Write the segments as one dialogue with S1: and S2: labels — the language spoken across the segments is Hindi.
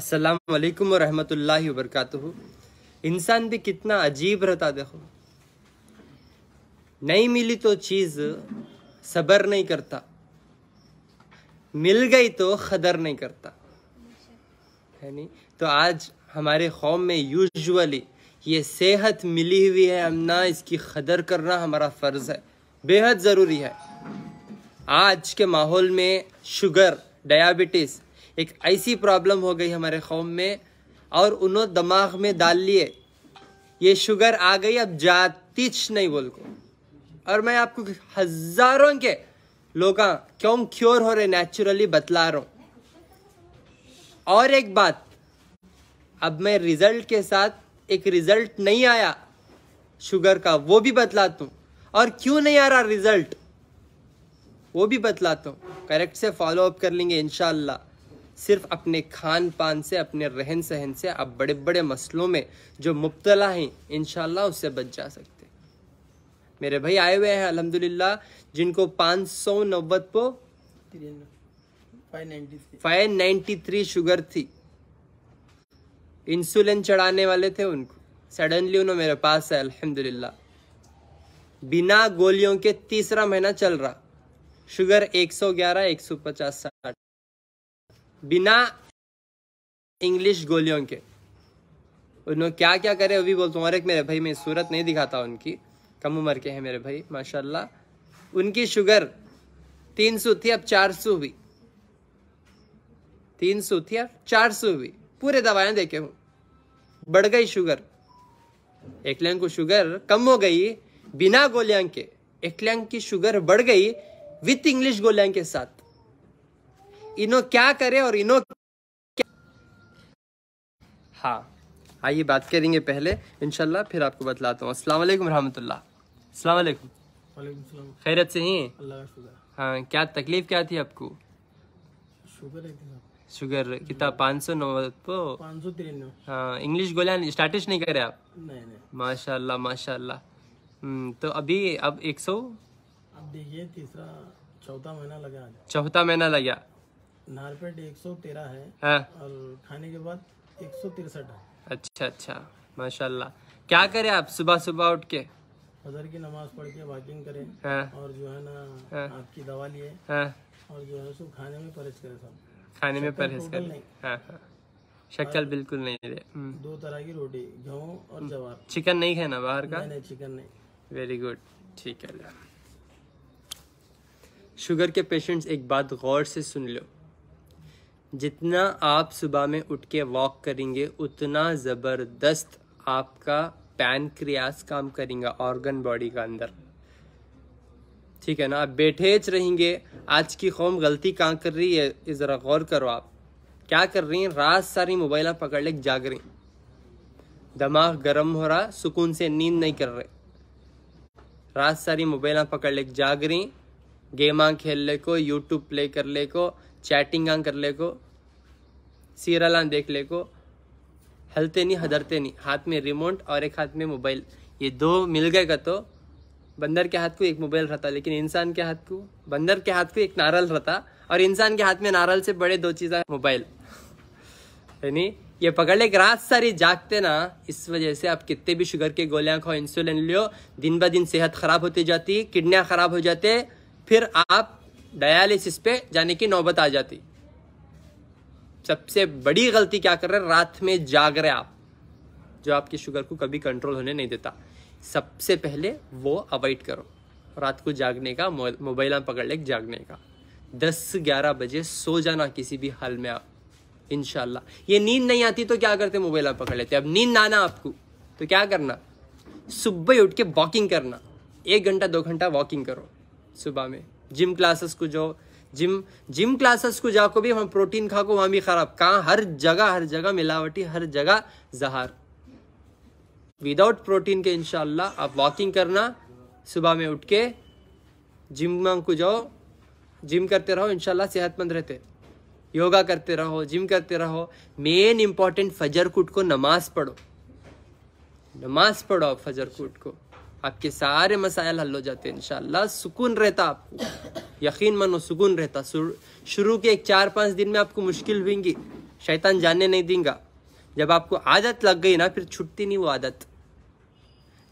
S1: असलकम वरहमल वरक इंसान भी कितना अजीब रहता देखो नहीं मिली तो चीज़ सबर नहीं करता मिल गई तो कदर नहीं करता है नहीं तो आज हमारे कौम में यूजुअली ये सेहत मिली हुई है हम ना इसकी कदर करना हमारा फ़र्ज़ है बेहद ज़रूरी है आज के माहौल में शुगर डायबिटीज़ एक ऐसी प्रॉब्लम हो गई हमारे कौम में और उन्होंने दिमाग में डाल लिए ये शुगर आ गई अब जातीच नहीं बोल को और मैं आपको हजारों के लोग हाँ, क्यों क्योर हो रहे नेचुरली बतला रहा हूँ और एक बात अब मैं रिजल्ट के साथ एक रिजल्ट नहीं आया शुगर का वो भी बतलाता हूँ और क्यों नहीं आ रहा रिजल्ट वो भी बतलाता हूँ करेक्ट से फॉलो अप कर लेंगे इनशाला सिर्फ अपने खान पान से अपने रहन सहन से आप बड़े बड़े मसलों में जो मुबतला हैं इन उससे बच जा सकते मेरे भाई आए हुए हैं अल्हम्दुलिल्लाह जिनको पाँच सौ नब्बे फाइव नाइन्टी थ्री शुगर थी इंसुलिन चढ़ाने वाले थे उनको सडनली उन्होंने मेरे पास है अल्हम्दुलिल्लाह बिना गोलियों के तीसरा महीना चल रहा शुगर 111 150 सौ पचास बिना इंग्लिश गोलियों के उन्होंने क्या क्या करे वो भी बोलता हूँ और एक मेरे भाई मैं सूरत नहीं दिखाता उनकी कम उम्र के हैं मेरे भाई माशाल्लाह उनकी शुगर तीन सौ थी अब चार सौ हुई तीन सौ थी अब चार सौ हुई पूरे दवाएं देखे हूँ बढ़ गई शुगर एकलैंग को शुगर कम हो गई बिना गोलियां के एकलैंग की शुगर बढ़ गई विथ इंग्लिश गोलियां के साथ इनो क्या करे और इनो हाँ आइए हाँ, बात करेंगे पहले इनशाला फिर आपको बतलाता हूँ असला वालेकुम खैरत से ही हाँ क्या तकलीफ क्या थी आपको शुगर शुगर कितना पाँच सौ नौ तो? हाँ इंग्लिश गोलियां स्टार्टिश नहीं करे आप नहीं नहीं माशाल्लाह माशाल्लाह हम्म, तो अभी अब एक सौ अब देखिए तीसरा चौथा महीना लगा चौथा महीना लगा हाँ। अच्छा अच्छा माशाल्लाह क्या करें आप सुबह सुबह उठ के फजर की नमाज पढ़ के वॉकिंग करें हाँ। और जो है ना हाँ। आपकी दवा लिए और जो है खाने में परहेज करें सब खाने में परहेज कर शक्ल बिल्कुल नहीं दे हम्म। दो तरह की रोटी गेहूँ और हम्म। जवार चिकन नहीं है ना बाहर का नहीं चिकन नहीं वेरी गुड ठीक है शुगर के पेशेंट्स एक बात गौर से सुन लो जितना आप सुबह में उठ के वॉक करेंगे उतना ज़बरदस्त आपका पैनक्रियास काम करेंगे ऑर्गन बॉडी का अंदर ठीक है ना आप बैठेच रहेंगे आज की कौम गलती कहाँ कर रही है ज़रा गौर करो आप क्या कर रही हैं रात सारी मोबाइल आप पकड़ ले जाग रही दिमाग गर्म हो रहा सुकून से नींद नहीं कर रहे रात सारी मोबाइल पकड़ ले जाग रही गेमा खेल ले को यूट्यूब प्ले कर ले को चैटिंग कर ले को सीरियल देख ले को हलते नहीं हदरते नहीं हाथ में रिमोट और एक हाथ में मोबाइल ये दो मिल गए का तो बंदर के हाथ को एक मोबाइल रहता लेकिन इंसान के हाथ को बंदर के हाथ को एक नारल रहता और इंसान के हाथ में नारल से बड़े दो चीज़ें मोबाइल यानी ये पकड़ ले रात सारी जागते ना इस वजह से आप कितने भी शुगर के गोलियां खाओ इंसुलिन लियो दिन ब दिन सेहत खराब होती जाती किडनियाँ खराब हो जाते फिर आप डायलिसिस पे जाने की नौबत आ जाती सबसे बड़ी गलती क्या कर रहे हैं रात में जाग रहे आप जो आपके शुगर को कभी कंट्रोल होने नहीं देता सबसे पहले वो अवॉइड करो रात को जागने का मोबाइल में पकड़ ले जागने का दस ग्यारह बजे सो जाना किसी भी हाल में आप इनशाला ये नींद नहीं आती तो क्या करते मोबाइल पकड़ लेते अब नींद आना आपको तो क्या करना सुबह उठ के वॉकिंग करना एक घंटा दो घंटा वॉकिंग करो सुबह में जिम क्लासेस को जाओ जिम जिम क्लासेस को जाको भी हम प्रोटीन खा को वहां भी ख़राब कहा हर जगह हर जगह मिलावटी हर जगह जहर विदाउट प्रोटीन के इनशाला आप वॉकिंग करना सुबह में उठ के जिम को जाओ जिम करते रहो इनशाला सेहतमंद रहते योगा करते रहो जिम करते रहो मेन इंपॉर्टेंट फजर कुट को नमाज पढ़ो नमाज पढ़ो आप फजर कुट को आपके सारे मसायल हल हो जाते हैं इनशाला सुकून रहता आपको यकीन मानो सुकून रहता शुरू के एक चार पाँच दिन में आपको मुश्किल हुएंगी शैतान जाने नहीं देंगे जब आपको आदत लग गई ना फिर छुट्टी नहीं वो आदत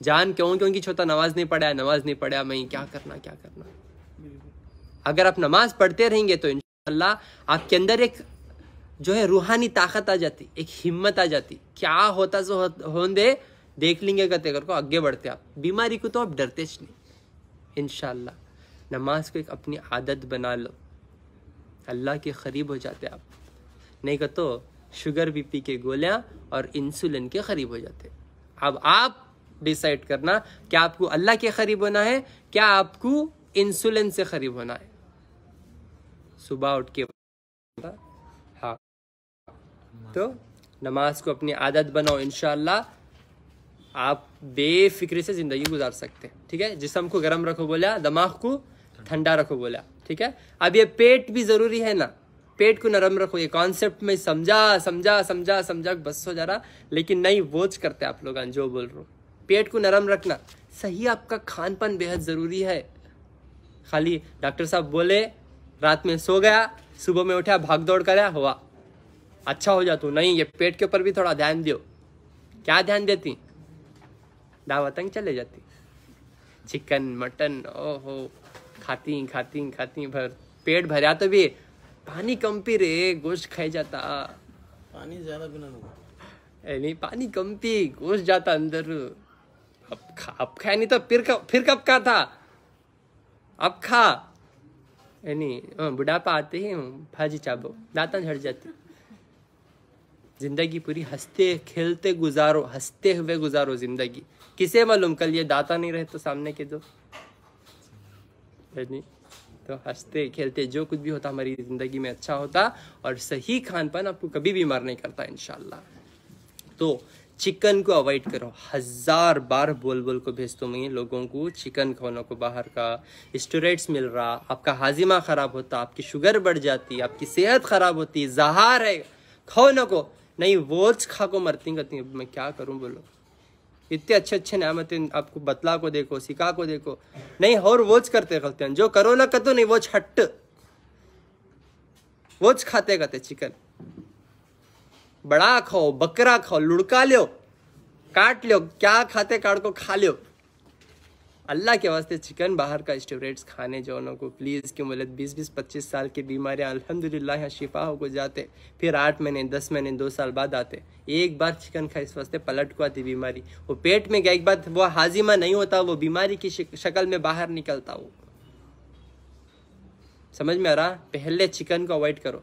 S1: जान क्यों क्योंकि छोटा नमाज नहीं पढ़ा नमाज नहीं पढ़ा मैं क्या करना क्या करना अगर आप नमाज पढ़ते रहेंगे तो इनशाला आपके अंदर एक जो है रूहानी ताकत आ जाती एक हिम्मत आ जाती क्या होता जो होंदे देख लेंगे कहते अगर को आगे बढ़ते आप बीमारी को तो आप डरते नहीं इन नमाज को एक अपनी आदत बना लो अल्लाह के करीब हो जाते आप नहीं कहते तो, तो शुगर बीपी के गोलियां और इंसुलिन के करीब हो जाते अब आप डिसाइड करना क्या आपको अल्लाह के करीब होना है क्या आपको इंसुलिन से करीब होना है सुबह उठ के हाँ तो नमाज को अपनी आदत बनाओ इनशाला आप बेफिक्री से ज़िंदगी गुजार सकते हैं ठीक है जिसम को गर्म रखो बोला दिमाग को ठंडा रखो बोला ठीक है अब ये पेट भी ज़रूरी है ना पेट को नरम रखो ये कॉन्सेप्ट में समझा समझा समझा समझा बस हो जा रहा लेकिन नहीं वोच करते आप लोग जो बोल रहे हो पेट को नरम रखना सही आपका खान पान बेहद ज़रूरी है खाली डॉक्टर साहब बोले रात में सो गया सुबह में उठा भाग दौड़ कराया हुआ अच्छा हो जा तू नहीं ये पेट के ऊपर भी थोड़ा ध्यान दो क्या ध्यान देती दावा तंग चले जाती चिकन मटन ओहो खाती खाती खाती भर पेट भर तो भी पानी कम पी रे गोश्त खाई जाता पानी ज़्यादा पीना नहीं पानी कम पी गोश्त जाता अंदर अब खा अब खाया नहीं तो फिर कब फिर कब का था अब खा यानी बुढ़ापा आते ही भाजी चाबो दाता झड़ जाती जिंदगी पूरी हंसते खेलते गुजारो हंसते हुए गुजारो जिंदगी किसे मालूम कल ये दाता नहीं रहे तो सामने के दो तो हंसते खेलते जो कुछ भी होता हमारी ज़िंदगी में अच्छा होता और सही खान पान आपको कभी बीमार नहीं करता इन तो चिकन को अवॉइड करो हज़ार बार बोल बोल को भेज दो तो मैं लोगों को चिकन खाने को बाहर का स्टोरेट्स मिल रहा आपका हाजिमा ख़राब होता आपकी शुगर बढ़ जाती आपकी सेहत ख़राब होती जहार है खाओ ना को नहीं वो खा को मरती करती मैं क्या करूँ बोलो इतने अच्छे अच्छे नामत आपको बतला को देखो सिका को देखो नहीं और वोच करते करते जो करो ना कतो नहीं वोच हट वोच खाते कहते चिकन बड़ा खाओ बकरा खाओ लुड़का लो काट लो क्या खाते काट को खा लो अल्लाह के वास्ते चिकन बाहर का स्टोरेट्स खाने जो को प्लीज़ की बोले बीस बीस पच्चीस साल की बीमारियाँ अलहमदिल्ला यहाँ शिफा हो जाते फिर आठ महीने दस महीने दो साल बाद आते एक बार चिकन खाए इस वास्ते पलट को आती बीमारी वो पेट में गया एक बार वो हाजिमा नहीं होता वो बीमारी की शक्ल में बाहर निकलता वो समझ में आ रहा पहले चिकन को अवॉइड करो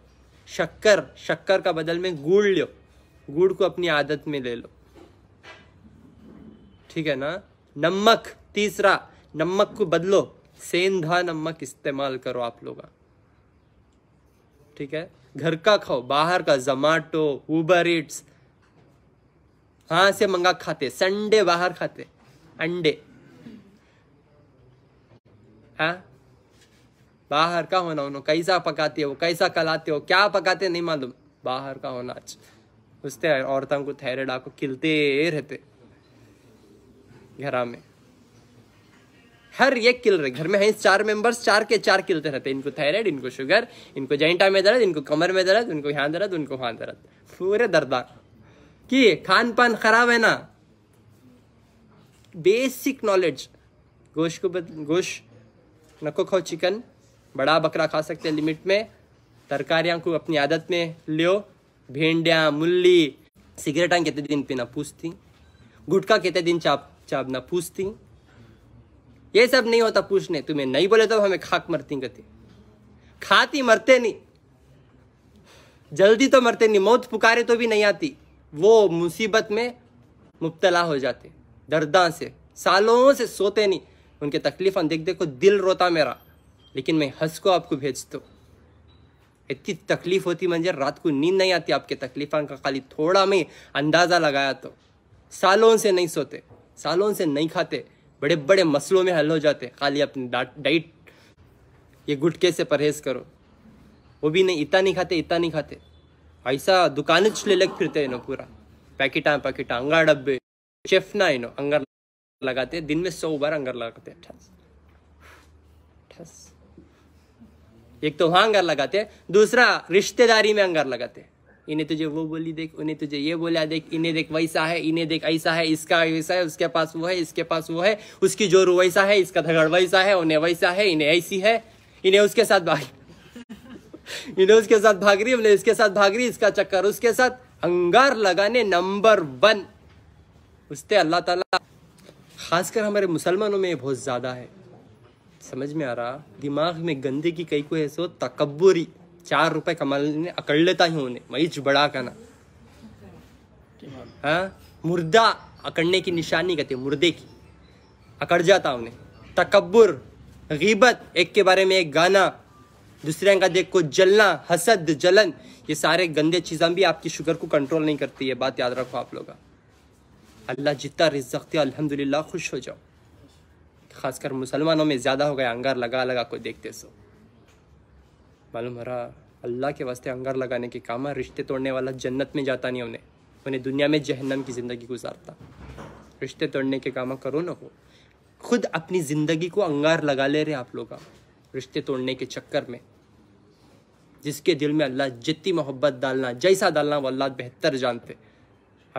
S1: शक्कर शक्कर का बदल में गुड़ लो गुड़ को अपनी आदत में ले लो ठीक है ना नमक तीसरा नमक को बदलो सेंधा नमक इस्तेमाल करो आप लोग ठीक है घर का खाओ बाहर का जोमाटो उबर इट्स हाँ से मंगा खाते संडे बाहर खाते अंडे हाँ बाहर का होना उन्होंने कैसा पकाते हो कैसा कलाते हो क्या पकाते नहीं मालूम बाहर का होना आज उससे औरतों को थायराइड आपको खिलते रहते घर में हर एक किल रहे घर में है चार मेंबर्स चार के चार किलते तो रहते हैं इनको थायराइड इनको शुगर इनको जैंटा में दर्द इनको कमर में दर्द इनको यहाँ दर्द उनको वहाँ दर्द पूरे दर्दा कि खान पान खराब है ना बेसिक नॉलेज गोश्त को गोश नको खाओ चिकन बड़ा बकरा खा सकते हैं लिमिट में तरकारियाँ को अपनी आदत में लियो भेंडिया मुल्ली सिगरेटा कितने दिन पीना पूछती गुटखा कितने दिन चाप चापना पूछती ये सब नहीं होता पूछने तुम्हें नहीं बोले तो हमें खाक मरती गति खाती मरते नहीं जल्दी तो मरते नहीं मौत पुकारे तो भी नहीं आती वो मुसीबत में मुबतला हो जाते दर्दा से सालों से सोते नहीं उनके तकलीफ देख देखो दिल रोता मेरा लेकिन मैं हंस को आपको भेज दो इतनी तकलीफ होती मंजर रात को नींद नहीं आती आपके तकलीफा का खाली थोड़ा में अंदाज़ा लगाया तो सालों से नहीं सोते सालों से नहीं खाते बड़े बड़े मसलों में हल हो जाते खाली अपनी डाइट ये गुटके से परहेज करो वो भी नहीं इतना नहीं खाते इतना नहीं खाते ऐसा दुकान ले लग फिरते हैं ना पूरा पैकेटा पैकेटा अंगार डब्बे चेफ ना इनो अंगार अंगर लगाते दिन में सौ बार अंगर लगाते ठस ठस एक तो वहां अंगर लगाते दूसरा रिश्तेदारी में अंगर लगाते इन्हें तुझे वो बोली देख उन्हें तुझे ये बोला देख इन्हें देख वैसा है इन्हें देख ऐसा है इसका वैसा है उसके पास वो है इसके पास वो है उसकी जोर वैसा है इसका धगड़ वैसा है उन्हें वैसा है इन्हें ऐसी है इन्हें उसके साथ भाग इन्हें उसके साथ भाग रही हमने इसके साथ भाग रही इसका चक्कर उसके साथ अंगार लगाने नंबर वन उसते अल्लाह ताला खासकर हमारे मुसलमानों में बहुत ज़्यादा है समझ में आ रहा दिमाग में गंदगी कई को है सो तकबरी चार रुपये कमाने अकड़ लेता ही उन्हें मईच बड़ा का ना हाँ मुर्दा अकड़ने की निशानी है मुर्दे की अकड़ जाता उन्हें तकबर गीबत एक के बारे में एक गाना दूसरे का देख को जलना हसद जलन ये सारे गंदे चीज़ें भी आपकी शुगर को कंट्रोल नहीं करती है बात याद रखो आप लोग अल्लाह जितना रिजकते अलहमदिल्ला खुश हो जाओ खासकर मुसलमानों में ज़्यादा हो गया अंगार लगा लगा को देखते सो मालूम हरा अल्लाह के वास्ते अंगार लगाने के है रिश्ते तोड़ने वाला जन्नत में जाता नहीं उन्हें उन्हें दुनिया में जहन्नम की ज़िंदगी गुजारता रिश्ते तोड़ने के काम करो ना हो खुद अपनी ज़िंदगी को अंगार लगा ले रहे आप लोग रिश्ते तोड़ने के चक्कर में जिसके दिल में अल्लाह जितनी मोहब्बत डालना जैसा डालना वो अल्लाह बेहतर जानते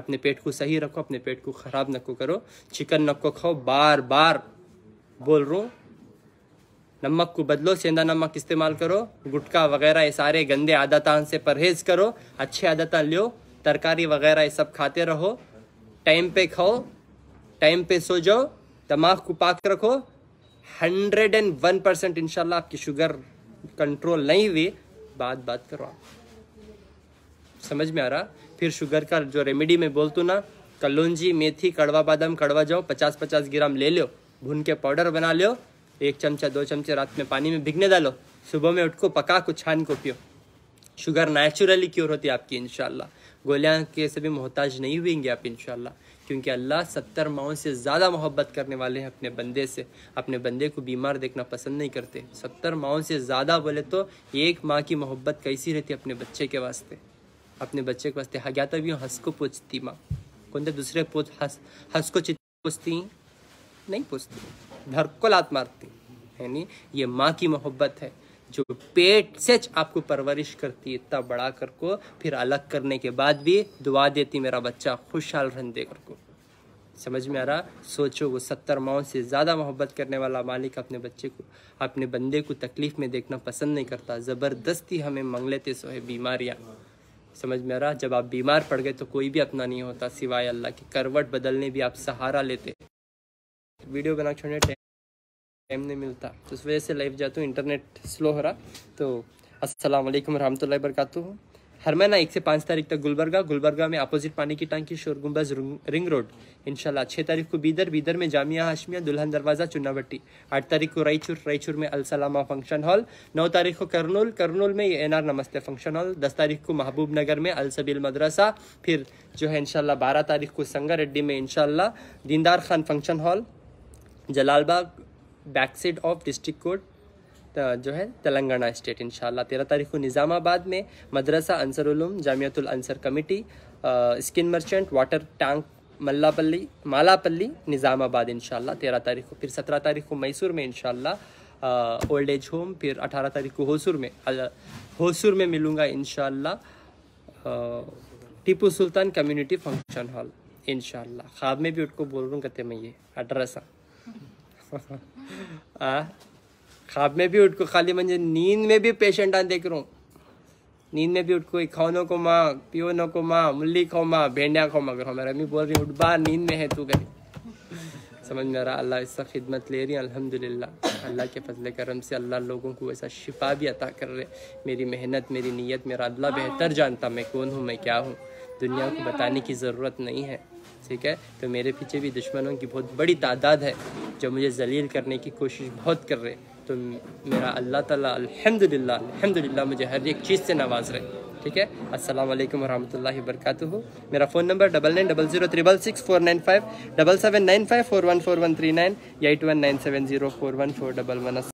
S1: अपने पेट को सही रखो अपने पेट को ख़राब नको करो चिकन नको खाओ बार बार बोल रहा हूँ नमक को बदलो सेंधा नमक इस्तेमाल करो गुटखा वगैरह ये सारे गंदे आदतान से परहेज करो अच्छे आदत लो तरकारी वगैरह ये सब खाते रहो टाइम पे खाओ टाइम पे सो जाओ दिमाग को पाक रखो हंड्रेड एंड वन परसेंट इनशाला आपकी शुगर कंट्रोल नहीं हुई बात बात करो आप समझ में आ रहा फिर शुगर का जो रेमेडी में बोलतू ना कलुंजी मेथी कड़वा बादाम कड़वा जाओ पचास पचास ग्राम ले लो भून के पाउडर बना लो एक चमचा दो चमचे रात में पानी में भिगने डालो सुबह में उठ को पका को छान को पियो शुगर नेचुरली क्योर होती है आपकी इनशाला गोलियाँ के सभी मोहताज नहीं हुएंगे आप इनशाला क्योंकि अल्लाह सत्तर माओ से ज़्यादा मोहब्बत करने वाले हैं अपने बंदे से अपने बंदे को बीमार देखना पसंद नहीं करते सत्तर माओ से ज़्यादा बोले तो एक माँ की मोहब्बत कैसी रहती अपने बच्चे के वास्ते अपने बच्चे के वास्ते हज्ञात भी हंस को पूछती माँ कौन दूसरे पूछ हंस हंस को चित पूछती नहीं पूछती धरकोलात मारती यानी ये माँ की मोहब्बत है जो पेट से आपको परवरिश करती है इतना बड़ा कर को फिर अलग करने के बाद भी दुआ देती मेरा बच्चा खुशहाल दे कर को समझ में आ रहा सोचो वो सत्तर माओ से ज़्यादा मोहब्बत करने वाला मालिक अपने बच्चे को अपने बंदे को तकलीफ़ में देखना पसंद नहीं करता ज़बरदस्ती हमें मंग लेते सो है बीमारियाँ समझ में आ रहा जब आप बीमार पड़ गए तो कोई भी अपना नहीं होता सिवाय अल्लाह की करवट बदलने भी आप सहारा लेते वीडियो बना छोड़ने टाइम नहीं मिलता तो उस वजह से लाइव जाता हूँ इंटरनेट स्लो हो रहा तो अस्सलाम वालेकुम रहमतुल्लाहि हर महीना एक से पाँच तारीख तक गुलबर्गा गुलबर्गा में अपोजिट पानी की टंकी शोर गुम्बज रिंग रोड इनशाला छः तारीख को बीदर बीदर में जामिया हाशमिया दुल्हन दरवाज़ा चुनावट्टी आठ तारीख को रायचूर रायचूर में अलसलामा फंक्शन हॉल नौ तारीख को करनूल करनूल में एन आर नमस्ते फंक्शन हॉल दस तारीख को महबूब नगर में अलसबील मदरसा फिर जो है इनशाला बारह तारीख को संगा रेड्डी में इनशाला Deendar Khan function hall Jalalbagh back side of district court जो है तेलंगाना स्टेट इन तेरह तारीख को निज़ामाबाद में Madrasa Uloom Jamiatul Ansar committee skin merchant water tank Mallapalli Malapalli Nizamabad in तेरह तारीख को फिर सत्रह तारीख को मैसूर में इन ओल्ड एज होम फिर अठारह तारीख को होसूर में होसूर में मिलूँगा in Tipu Sultan community function hall इन ख्वाब में भी उठ को बोल रूँ कहते मैं ये अड्रेस हाँ? खाब में भी उठको खाली मंजे नींद में भी पेशेंट आ देख रहा हूँ नींद में भी उठको खाने को माँ पियोनों को माँ मुल्ली खो माँ भेंडिया खो मगर हमारे अम्मी बोल रही उठ बार नींद में है तू गई समझ में आ रहा अल्लाह इसका खिदमत ले रही अल्हम्दुलिल्लाह अल्लाह के फजल करम से अल्लाह लोगों को ऐसा शिफा भी अता कर रहे मेरी मेहनत मेरी नीयत मेरा अल्लाह बेहतर जानता मैं कौन हूँ मैं क्या हूँ दुनिया को बताने की ज़रूरत नहीं है ठीक है तो मेरे पीछे भी दुश्मनों की बहुत बड़ी तादाद है जो मुझे जलील करने की कोशिश बहुत कर रहे तो मेरा अल्लाह ताला अल्हम्दुलिल्लाह अल्हम्दुलिल्लाह मुझे हर एक चीज़ से नवाज रहे ठीक है अस्सलाम वालेकुम वरहमतुल्लाहि वरकत मेरा phone number double nine double zero triple six four nine five double seven nine five four one four one three nine eight one nine seven zero four one four double one